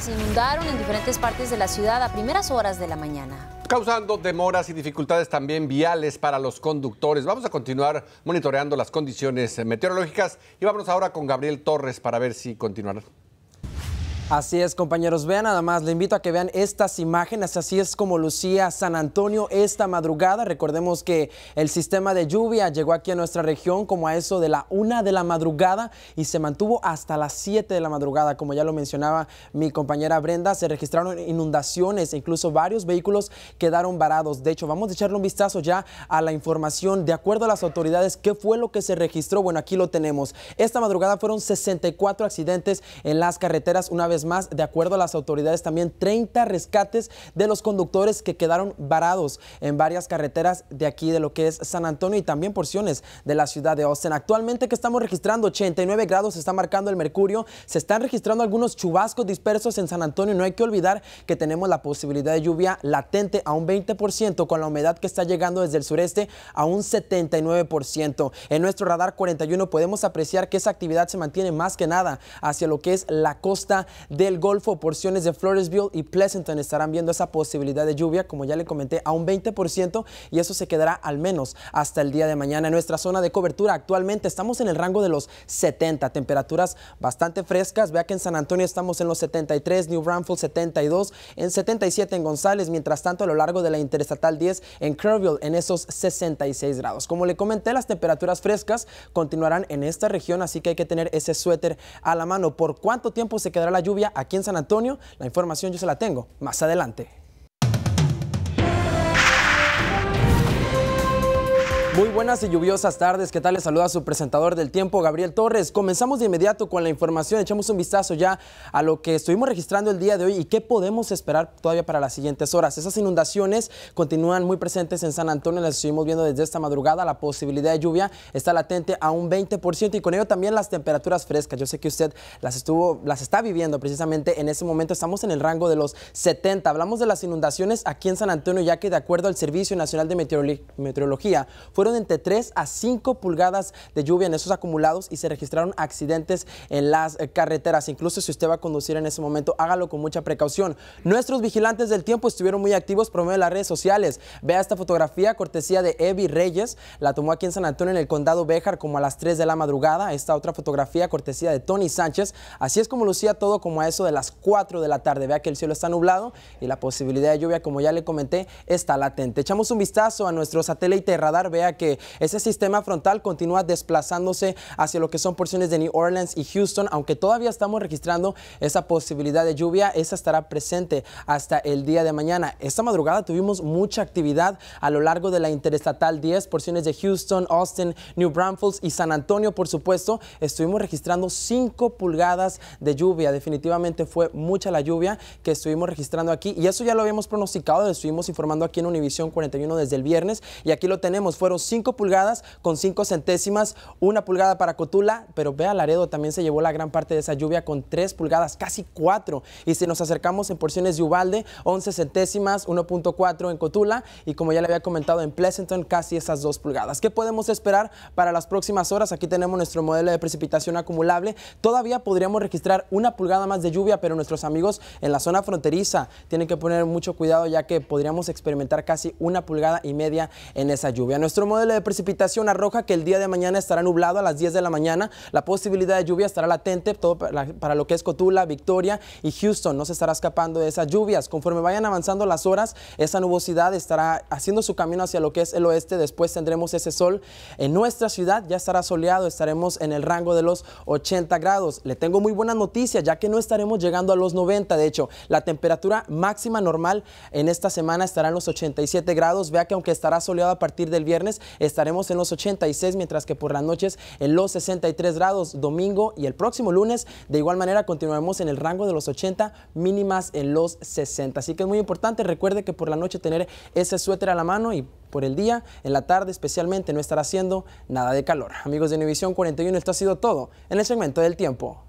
Se inundaron en diferentes partes de la ciudad a primeras horas de la mañana. Causando demoras y dificultades también viales para los conductores. Vamos a continuar monitoreando las condiciones meteorológicas y vámonos ahora con Gabriel Torres para ver si continuarán. Así es, compañeros. Vean nada más, le invito a que vean estas imágenes. Así es como lucía San Antonio esta madrugada. Recordemos que el sistema de lluvia llegó aquí a nuestra región como a eso de la una de la madrugada y se mantuvo hasta las 7 de la madrugada. Como ya lo mencionaba mi compañera Brenda, se registraron inundaciones, incluso varios vehículos quedaron varados. De hecho, vamos a echarle un vistazo ya a la información. De acuerdo a las autoridades, ¿qué fue lo que se registró? Bueno, aquí lo tenemos. Esta madrugada fueron 64 accidentes en las carreteras una más, de acuerdo a las autoridades, también 30 rescates de los conductores que quedaron varados en varias carreteras de aquí de lo que es San Antonio y también porciones de la ciudad de Austin. Actualmente que estamos registrando 89 grados, se está marcando el mercurio, se están registrando algunos chubascos dispersos en San Antonio. No hay que olvidar que tenemos la posibilidad de lluvia latente a un 20% con la humedad que está llegando desde el sureste a un 79%. En nuestro radar 41 podemos apreciar que esa actividad se mantiene más que nada hacia lo que es la costa del Golfo, porciones de Floresville y Pleasanton estarán viendo esa posibilidad de lluvia, como ya le comenté, a un 20% y eso se quedará al menos hasta el día de mañana. En nuestra zona de cobertura actualmente estamos en el rango de los 70, temperaturas bastante frescas. Vea que en San Antonio estamos en los 73, New Braunfels 72, en 77 en González, mientras tanto a lo largo de la Interestatal 10 en Kerrville en esos 66 grados. Como le comenté, las temperaturas frescas continuarán en esta región, así que hay que tener ese suéter a la mano. ¿Por cuánto tiempo se quedará la lluvia? aquí en San Antonio. La información yo se la tengo más adelante. Muy buenas y lluviosas tardes, ¿qué tal? Les saluda su presentador del tiempo, Gabriel Torres. Comenzamos de inmediato con la información, echamos un vistazo ya a lo que estuvimos registrando el día de hoy y qué podemos esperar todavía para las siguientes horas. Esas inundaciones continúan muy presentes en San Antonio, las estuvimos viendo desde esta madrugada, la posibilidad de lluvia está latente a un 20% y con ello también las temperaturas frescas. Yo sé que usted las, estuvo, las está viviendo precisamente en ese momento, estamos en el rango de los 70. Hablamos de las inundaciones aquí en San Antonio, ya que de acuerdo al Servicio Nacional de Meteorología, fue fueron entre 3 a 5 pulgadas de lluvia en esos acumulados y se registraron accidentes en las eh, carreteras. Incluso si usted va a conducir en ese momento, hágalo con mucha precaución. Nuestros vigilantes del tiempo estuvieron muy activos por medio de las redes sociales. Vea esta fotografía cortesía de Evi Reyes. La tomó aquí en San Antonio, en el condado Béjar, como a las 3 de la madrugada. Esta otra fotografía cortesía de Tony Sánchez. Así es como lucía todo como a eso de las 4 de la tarde. Vea que el cielo está nublado y la posibilidad de lluvia, como ya le comenté, está latente. Echamos un vistazo a nuestro satélite radar. Vea que ese sistema frontal continúa desplazándose hacia lo que son porciones de New Orleans y Houston, aunque todavía estamos registrando esa posibilidad de lluvia, esa estará presente hasta el día de mañana. Esta madrugada tuvimos mucha actividad a lo largo de la interestatal 10, porciones de Houston, Austin, New Braunfels y San Antonio, por supuesto, estuvimos registrando 5 pulgadas de lluvia. Definitivamente fue mucha la lluvia que estuvimos registrando aquí y eso ya lo habíamos pronosticado, estuvimos informando aquí en Univisión 41 desde el viernes y aquí lo tenemos, fueron 5 pulgadas con 5 centésimas, 1 pulgada para Cotula, pero vea Laredo también se llevó la gran parte de esa lluvia con 3 pulgadas, casi 4. Y si nos acercamos en porciones de Uvalde 11 centésimas, 1.4 en Cotula y como ya le había comentado en Pleasanton, casi esas 2 pulgadas. ¿Qué podemos esperar para las próximas horas? Aquí tenemos nuestro modelo de precipitación acumulable. Todavía podríamos registrar una pulgada más de lluvia, pero nuestros amigos en la zona fronteriza tienen que poner mucho cuidado ya que podríamos experimentar casi una pulgada y media en esa lluvia. Nuestro modelo de precipitación arroja que el día de mañana estará nublado a las 10 de la mañana. La posibilidad de lluvia estará latente todo para lo que es Cotula, Victoria y Houston. No se estará escapando de esas lluvias. Conforme vayan avanzando las horas, esa nubosidad estará haciendo su camino hacia lo que es el oeste. Después tendremos ese sol en nuestra ciudad. Ya estará soleado, estaremos en el rango de los 80 grados. Le tengo muy buenas noticias, ya que no estaremos llegando a los 90. De hecho, la temperatura máxima normal en esta semana estará en los 87 grados. Vea que aunque estará soleado a partir del viernes, estaremos en los 86, mientras que por las noches en los 63 grados domingo y el próximo lunes. De igual manera continuaremos en el rango de los 80, mínimas en los 60. Así que es muy importante, recuerde que por la noche tener ese suéter a la mano y por el día, en la tarde especialmente no estará haciendo nada de calor. Amigos de Univisión 41, esto ha sido todo en el segmento del tiempo.